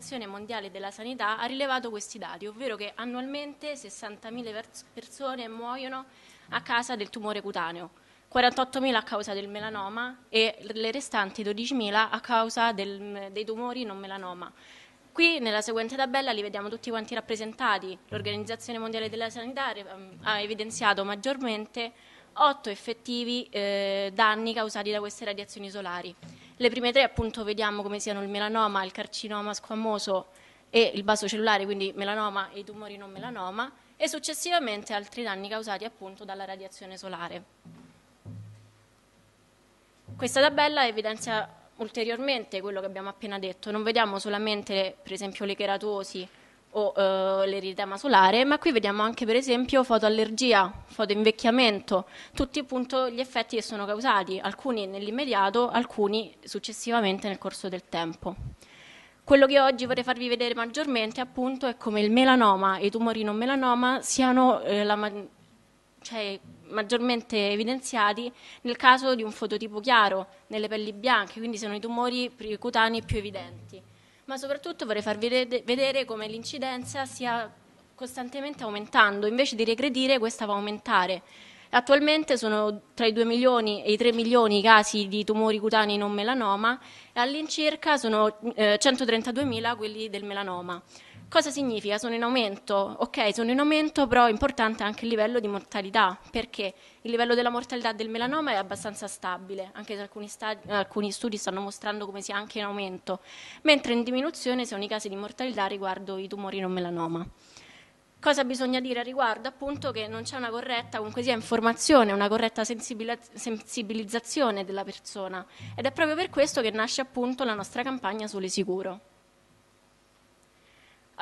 L'Organizzazione Mondiale della Sanità ha rilevato questi dati, ovvero che annualmente 60.000 persone muoiono a causa del tumore cutaneo, 48.000 a causa del melanoma e le restanti 12.000 a causa del, dei tumori non melanoma. Qui nella seguente tabella li vediamo tutti quanti rappresentati. L'Organizzazione Mondiale della Sanità ehm, ha evidenziato maggiormente 8 effettivi eh, danni causati da queste radiazioni solari. Le prime tre appunto vediamo come siano il melanoma, il carcinoma squamoso e il basso cellulare, quindi melanoma e i tumori non melanoma, e successivamente altri danni causati appunto dalla radiazione solare. Questa tabella evidenzia ulteriormente quello che abbiamo appena detto, non vediamo solamente per esempio le cheratosi, o eh, l'eritema solare, ma qui vediamo anche per esempio fotoallergia, fotoinvecchiamento, tutti appunto gli effetti che sono causati, alcuni nell'immediato, alcuni successivamente nel corso del tempo. Quello che oggi vorrei farvi vedere maggiormente appunto è come il melanoma e i tumori non melanoma siano eh, la, cioè, maggiormente evidenziati nel caso di un fototipo chiaro, nelle pelli bianche, quindi sono i tumori cutanei più evidenti ma soprattutto vorrei farvi vedere come l'incidenza sia costantemente aumentando, invece di regredire questa va a aumentare. Attualmente sono tra i 2 milioni e i 3 milioni i casi di tumori cutanei non melanoma e all'incirca sono 132 eh, mila quelli del melanoma. Cosa significa? Sono in aumento, ok, sono in aumento, però è importante anche il livello di mortalità, perché il livello della mortalità del melanoma è abbastanza stabile, anche se alcuni, alcuni studi stanno mostrando come sia anche in aumento, mentre in diminuzione sono i casi di mortalità riguardo i tumori non melanoma. Cosa bisogna dire a riguardo? Appunto che non c'è una corretta, comunque sia informazione, una corretta sensibilizzazione della persona ed è proprio per questo che nasce appunto la nostra campagna Sole Sicuro.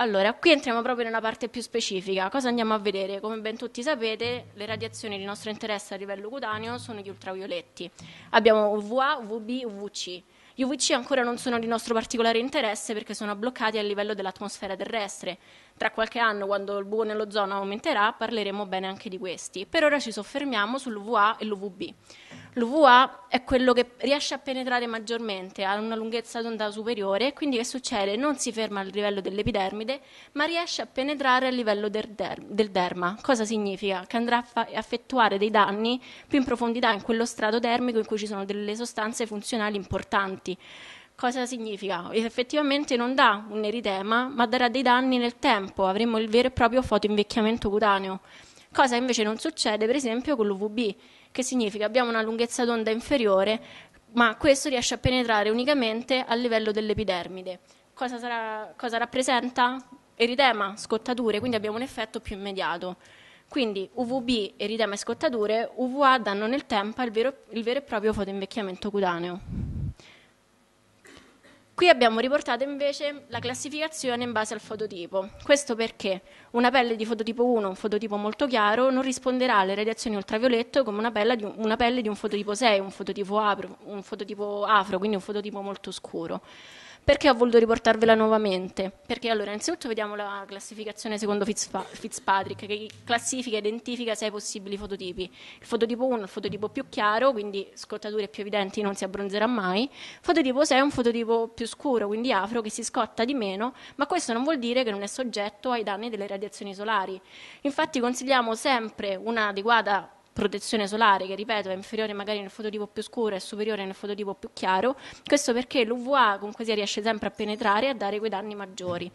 Allora, qui entriamo proprio nella parte più specifica. Cosa andiamo a vedere? Come ben tutti sapete, le radiazioni di nostro interesse a livello cutaneo sono gli ultravioletti. Abbiamo UVA, UVB, UVC. Gli UVC ancora non sono di nostro particolare interesse perché sono bloccati a livello dell'atmosfera terrestre. Tra qualche anno, quando il buco nell'ozono aumenterà, parleremo bene anche di questi. Per ora ci soffermiamo sull'UVA e l'UVB. L'UVA è quello che riesce a penetrare maggiormente, ha una lunghezza d'onda superiore, quindi che succede? Non si ferma al livello dell'epidermide, ma riesce a penetrare a livello del, der- del derma. Cosa significa? Che andrà a fa- effettuare dei danni più in profondità in quello strato dermico in cui ci sono delle sostanze funzionali importanti. Cosa significa? Effettivamente non dà un eritema, ma darà dei danni nel tempo, avremo il vero e proprio fotoinvecchiamento cutaneo, cosa invece non succede per esempio con l'UVB, che significa abbiamo una lunghezza d'onda inferiore, ma questo riesce a penetrare unicamente a livello dell'epidermide. Cosa, sarà, cosa rappresenta? Eritema, scottature, quindi abbiamo un effetto più immediato. Quindi UVB, eritema e scottature, UVA danno nel tempo il vero, il vero e proprio fotoinvecchiamento cutaneo. Qui abbiamo riportato invece la classificazione in base al fototipo. Questo perché una pelle di fototipo 1, un fototipo molto chiaro, non risponderà alle radiazioni ultravioletto come una pelle di un, una pelle di un fototipo 6, un fototipo, apro, un fototipo afro, quindi un fototipo molto scuro. Perché ho voluto riportarvela nuovamente? Perché allora innanzitutto vediamo la classificazione secondo Fitzpatrick che classifica e identifica sei possibili fototipi. Il fototipo 1 è il fototipo più chiaro, quindi scottature più evidenti non si abbronzerà mai. Il fototipo 6 è un fototipo più scuro, quindi afro, che si scotta di meno, ma questo non vuol dire che non è soggetto ai danni delle radiazioni solari. Infatti consigliamo sempre un'adeguata protezione solare, che ripeto è inferiore magari nel fototipo più scuro e superiore nel fototipo più chiaro, questo perché l'UVA comunque si riesce sempre a penetrare e a dare quei danni maggiori.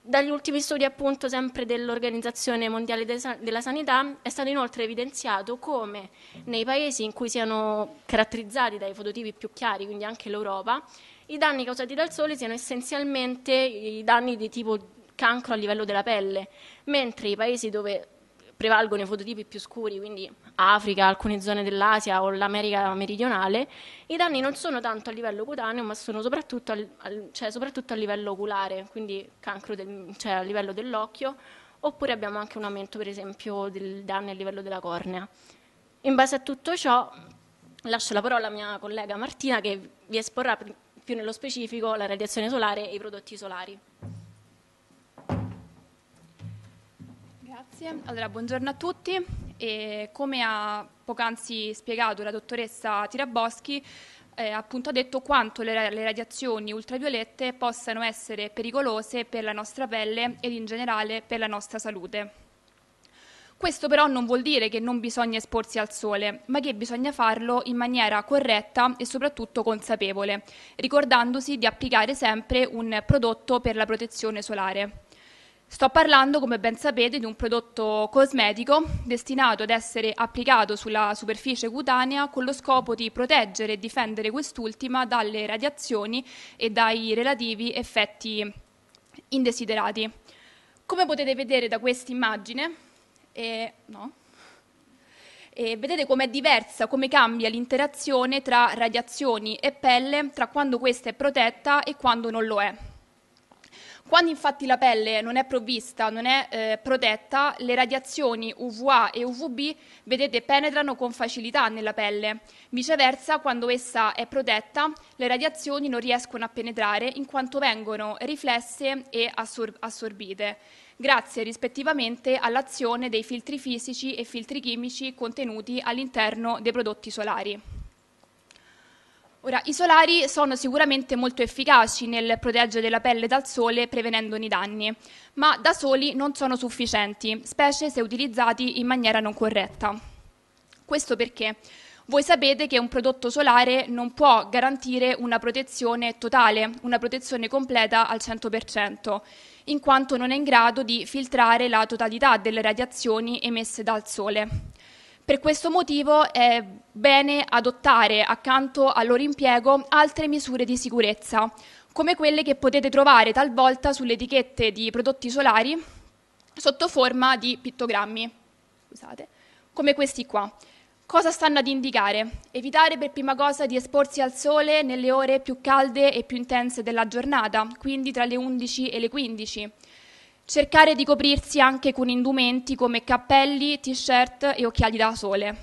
Dagli ultimi studi appunto sempre dell'Organizzazione Mondiale della Sanità è stato inoltre evidenziato come nei paesi in cui siano caratterizzati dai fototipi più chiari, quindi anche l'Europa, i danni causati dal sole siano essenzialmente i danni di tipo cancro a livello della pelle, mentre i paesi dove prevalgono i fototipi più scuri, quindi Africa, alcune zone dell'Asia o l'America meridionale, i danni non sono tanto a livello cutaneo, ma sono soprattutto, al, al, cioè soprattutto a livello oculare, quindi cancro del, cioè a livello dell'occhio, oppure abbiamo anche un aumento, per esempio, del danno a livello della cornea. In base a tutto ciò, lascio la parola alla mia collega Martina che vi esporrà più nello specifico la radiazione solare e i prodotti solari. Grazie. Allora, buongiorno a tutti. E come ha poc'anzi spiegato la dottoressa Tiraboschi, eh, appunto ha detto quanto le, le, radiazioni ultraviolette possano essere pericolose per la nostra pelle ed in generale per la nostra salute. Questo però non vuol dire che non bisogna esporsi al sole, ma che bisogna farlo in maniera corretta e soprattutto consapevole, ricordandosi di applicare sempre un prodotto per la protezione solare. Sto parlando, come ben sapete, di un prodotto cosmetico destinato ad essere applicato sulla superficie cutanea con lo scopo di proteggere e difendere quest'ultima dalle radiazioni e dai relativi effetti indesiderati. Come potete vedere da quest'immagine, eh, no. eh, vedete com'è diversa, come cambia l'interazione tra radiazioni e pelle, tra quando questa è protetta e quando non lo è. Quando infatti la pelle non è provvista, non è eh, protetta, le radiazioni UVA e UVB, vedete, penetrano con facilità nella pelle. Viceversa, quando essa è protetta, le radiazioni non riescono a penetrare in quanto vengono riflesse e assor assorbite, grazie rispettivamente all'azione dei filtri fisici e filtri chimici contenuti all'interno dei prodotti solari. Ora, i solari sono sicuramente molto efficaci nel proteggere la pelle dal sole prevenendone i danni, ma da soli non sono sufficienti, specie se utilizzati in maniera non corretta. Questo perché voi sapete che un prodotto solare non può garantire una protezione totale, una protezione completa al 100%, in quanto non è in grado di filtrare la totalità delle radiazioni emesse dal sole. Per questo motivo è bene adottare accanto al loro impiego altre misure di sicurezza, come quelle che potete trovare talvolta sulle etichette di prodotti solari sotto forma di pittogrammi, scusate, come questi qua. Cosa stanno ad indicare? Evitare per prima cosa di esporsi al sole nelle ore più calde e più intense della giornata, quindi tra le 11 e le 15. Cercare di coprirsi anche con indumenti come cappelli, t-shirt e occhiali da sole.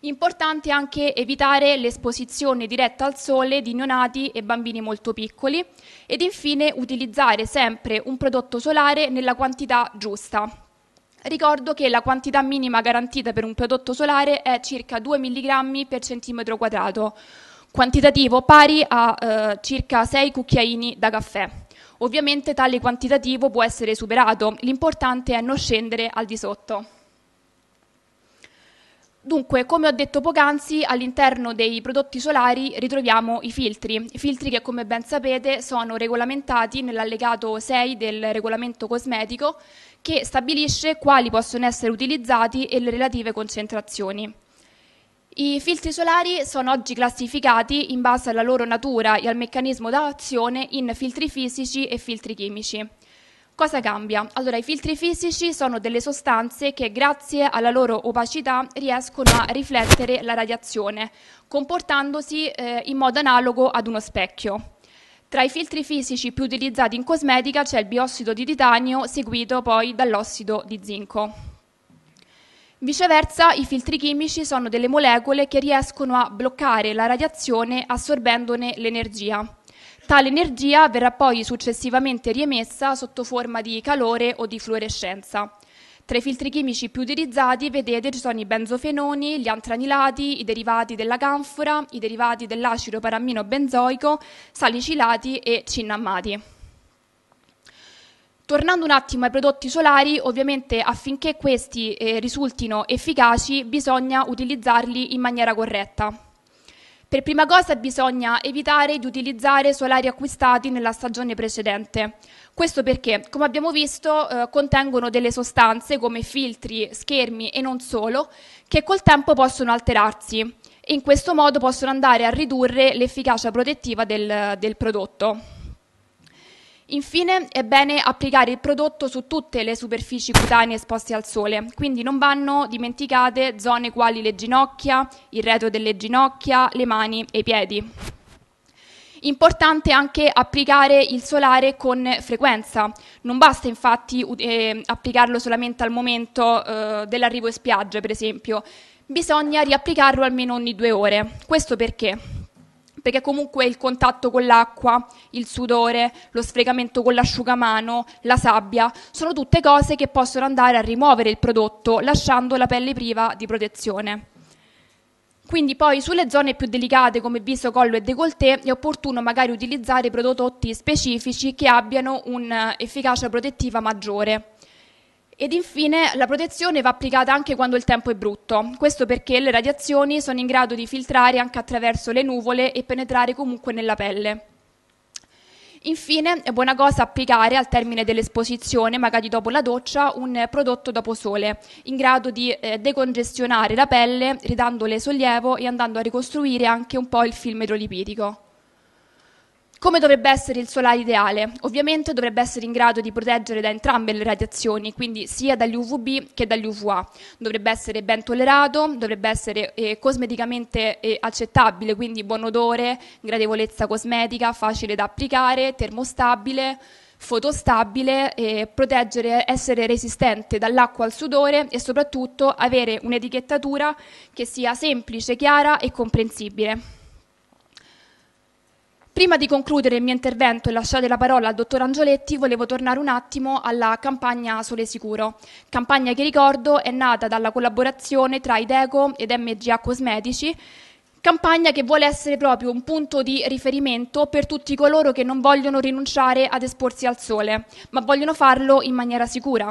Importante anche evitare l'esposizione diretta al sole di neonati e bambini molto piccoli ed infine utilizzare sempre un prodotto solare nella quantità giusta. Ricordo che la quantità minima garantita per un prodotto solare è circa 2 mg per centimetro quadrato, quantitativo pari a eh, circa 6 cucchiaini da caffè. Ovviamente tale quantitativo può essere superato, l'importante è non scendere al di sotto. Dunque, come ho detto poc'anzi, all'interno dei prodotti solari ritroviamo i filtri, filtri che come ben sapete sono regolamentati nell'allegato 6 del regolamento cosmetico che stabilisce quali possono essere utilizzati e le relative concentrazioni. I filtri solari sono oggi classificati in base alla loro natura e al meccanismo d'azione in filtri fisici e filtri chimici. Cosa cambia? Allora, i filtri fisici sono delle sostanze che grazie alla loro opacità riescono a riflettere la radiazione, comportandosi eh, in modo analogo ad uno specchio. Tra i filtri fisici più utilizzati in cosmetica c'è il biossido di titanio, seguito poi dall'ossido di zinco. Viceversa, i filtri chimici sono delle molecole che riescono a bloccare la radiazione assorbendone l'energia. Tale energia verrà poi successivamente riemessa sotto forma di calore o di fluorescenza. Tra i filtri chimici più utilizzati, vedete, ci sono i benzofenoni, gli antranilati, i derivati della canfora, i derivati dell'acido parammino benzoico, salicilati e cinnammati. Tornando un attimo ai prodotti solari, ovviamente affinché questi eh, risultino efficaci bisogna utilizzarli in maniera corretta. Per prima cosa bisogna evitare di utilizzare solari acquistati nella stagione precedente. Questo perché, come abbiamo visto, eh, contengono delle sostanze come filtri, schermi e non solo, che col tempo possono alterarsi e in questo modo possono andare a ridurre l'efficacia protettiva del, del prodotto. Infine è bene applicare il prodotto su tutte le superfici cutanee esposte al sole, quindi non vanno dimenticate zone quali le ginocchia, il retro delle ginocchia, le mani e i piedi. Importante anche applicare il solare con frequenza, non basta infatti eh, applicarlo solamente al momento eh, dell'arrivo in spiaggia per esempio, bisogna riapplicarlo almeno ogni due ore. Questo perché? perché comunque il contatto con l'acqua, il sudore, lo sfregamento con l'asciugamano, la sabbia, sono tutte cose che possono andare a rimuovere il prodotto lasciando la pelle priva di protezione. Quindi poi sulle zone più delicate come viso, collo e décolleté è opportuno magari utilizzare prodotti specifici che abbiano un'efficacia eh, protettiva maggiore. Ed infine la protezione va applicata anche quando il tempo è brutto, questo perché le radiazioni sono in grado di filtrare anche attraverso le nuvole e penetrare comunque nella pelle. Infine è buona cosa applicare al termine dell'esposizione, magari dopo la doccia, un prodotto dopo sole, in grado di eh, decongestionare la pelle, ridandole sollievo e andando a ricostruire anche un po' il film idrolipidico. Come dovrebbe essere il solare ideale? Ovviamente dovrebbe essere in grado di proteggere da entrambe le radiazioni, quindi sia dagli UVB che dagli UVA. Dovrebbe essere ben tollerato, dovrebbe essere eh, cosmeticamente eh, accettabile, quindi buon odore, gradevolezza cosmetica, facile da applicare, termostabile fotostabile, eh, proteggere, essere resistente dall'acqua al sudore e soprattutto avere un'etichettatura che sia semplice, chiara e comprensibile. Prima di concludere il mio intervento e lasciare la parola al dottor Angioletti, volevo tornare un attimo alla campagna Sole Sicuro, campagna che ricordo è nata dalla collaborazione tra Ideco ed MGA Cosmetici, campagna che vuole essere proprio un punto di riferimento per tutti coloro che non vogliono rinunciare ad esporsi al sole, ma vogliono farlo in maniera sicura.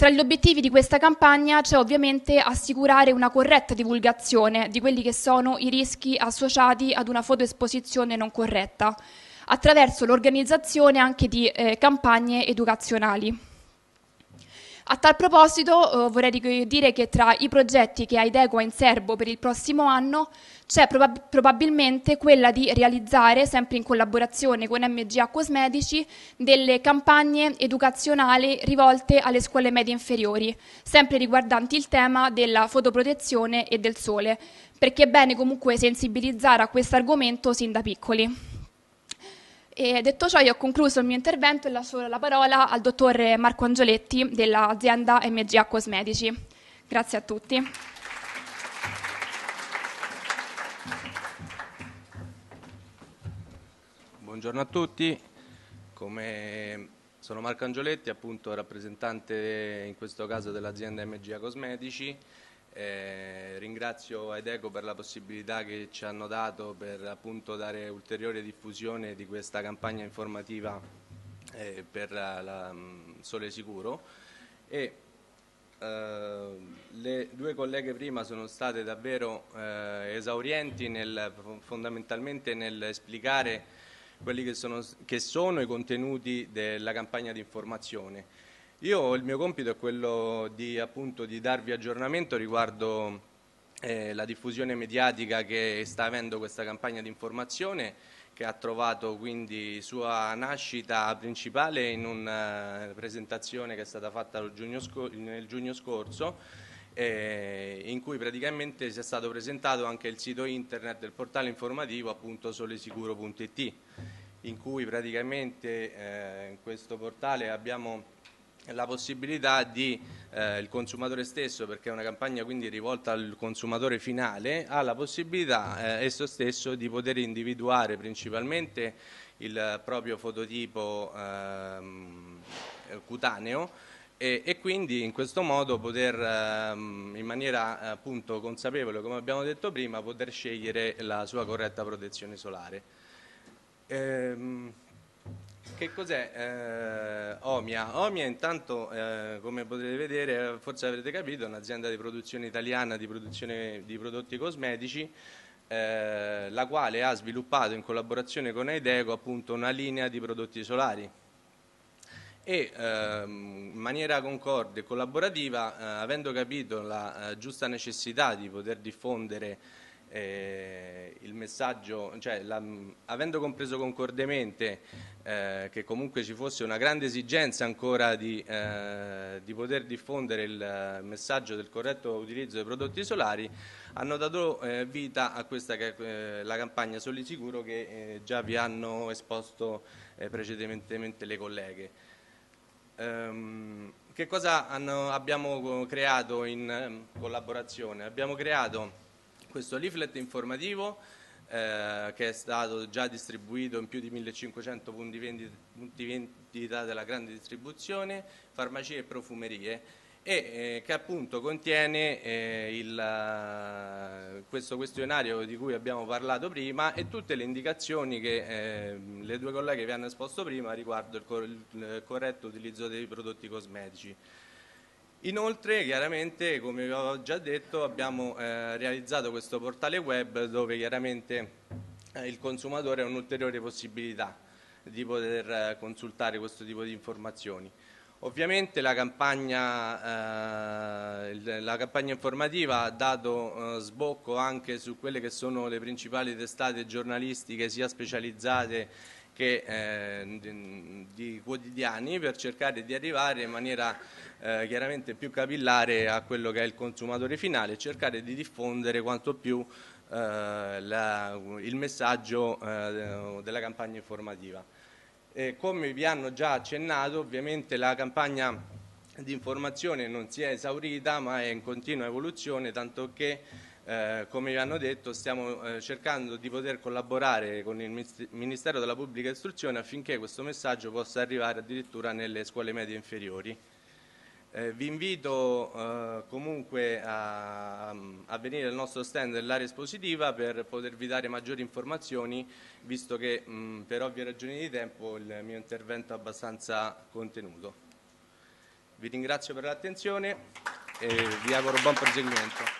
Tra gli obiettivi di questa campagna c'è ovviamente assicurare una corretta divulgazione di quelli che sono i rischi associati ad una fotoesposizione non corretta, attraverso l'organizzazione anche di eh, campagne educazionali. A tal proposito eh, vorrei dire che tra i progetti che Aideco ha in serbo per il prossimo anno c'è probab probabilmente quella di realizzare, sempre in collaborazione con MGA Cosmetici, delle campagne educazionali rivolte alle scuole medie inferiori, sempre riguardanti il tema della fotoprotezione e del sole, perché è bene comunque sensibilizzare a questo argomento sin da piccoli. E detto ciò, io ho concluso il mio intervento e lascio la parola al dottor Marco Angioletti dell'azienda MGA Cosmetici. Grazie a tutti. Buongiorno a tutti, Come sono Marco Angioletti, appunto rappresentante in questo caso dell'azienda MGA Cosmetici eh, ringrazio Edeco per la possibilità che ci hanno dato per appunto, dare ulteriore diffusione di questa campagna informativa eh, per la, la, mm, Sole Sicuro e eh, le due colleghe prima sono state davvero eh, esaurienti nel, fondamentalmente nel esplicare quelli che sono, che sono i contenuti della campagna di informazione. Io il mio compito è quello di, appunto, di darvi aggiornamento riguardo eh, la diffusione mediatica che sta avendo questa campagna di informazione che ha trovato quindi sua nascita principale in una eh, presentazione che è stata fatta giugno nel giugno scorso eh, in cui praticamente si è stato presentato anche il sito internet del portale informativo appunto solesicuro.it in cui praticamente eh, in questo portale abbiamo la possibilità di eh, il consumatore stesso, perché è una campagna quindi rivolta al consumatore finale, ha la possibilità eh, esso stesso di poter individuare principalmente il proprio fototipo ehm, cutaneo e, e, quindi in questo modo poter ehm, in maniera appunto consapevole, come abbiamo detto prima, poter scegliere la sua corretta protezione solare. Ehm, che cos'è eh, Omia? Omia intanto, eh, come potete vedere, forse avrete capito, è un'azienda di produzione italiana di produzione di prodotti cosmetici eh, la quale ha sviluppato in collaborazione con Aideco appunto una linea di prodotti solari e ehm, in maniera concorde e collaborativa, eh, avendo capito la eh, giusta necessità di poter diffondere eh, il messaggio, cioè, la, avendo compreso concordemente eh, che comunque ci fosse una grande esigenza ancora di, eh, di, poter diffondere il messaggio del corretto utilizzo dei prodotti solari, hanno dato eh, vita a questa eh, la campagna Soli Sicuro che eh, già vi hanno esposto precedentemente le colleghe. Um, che cosa hanno, abbiamo creato in ehm, collaborazione? Abbiamo creato questo leaflet informativo eh, che è stato già distribuito in più di 1500 punti vendita, punti vendita della grande distribuzione, farmacie e profumerie e eh, che appunto contiene eh, il, eh, questo questionario di cui abbiamo parlato prima e tutte le indicazioni che eh, le due colleghe vi hanno esposto prima riguardo il, cor il corretto utilizzo dei prodotti cosmetici. Inoltre, chiaramente, come vi ho già detto, abbiamo eh, realizzato questo portale web dove chiaramente eh, il consumatore ha un'ulteriore possibilità di poter eh, consultare questo tipo di informazioni. Ovviamente la campagna, eh, la campagna informativa ha dato eh, sbocco anche su quelle che sono le principali testate giornalistiche sia specializzate che, eh, di quotidiani per cercare di arrivare in maniera eh, chiaramente più capillare a quello che è il consumatore finale e cercare di diffondere quanto più eh, la, il messaggio eh, della campagna informativa. E come vi hanno già accennato, ovviamente la campagna di informazione non si è esaurita ma è in continua evoluzione, tanto che eh, come vi hanno detto stiamo eh, cercando di poter collaborare con il Ministero della Pubblica Istruzione affinché questo messaggio possa arrivare addirittura nelle scuole medie inferiori. Eh, vi invito eh, comunque a, a, venire al nostro stand dell'area espositiva per potervi dare maggiori informazioni, visto che mh, per ovvie ragioni di tempo il mio intervento è abbastanza contenuto. Vi ringrazio per l'attenzione e vi auguro buon proseguimento.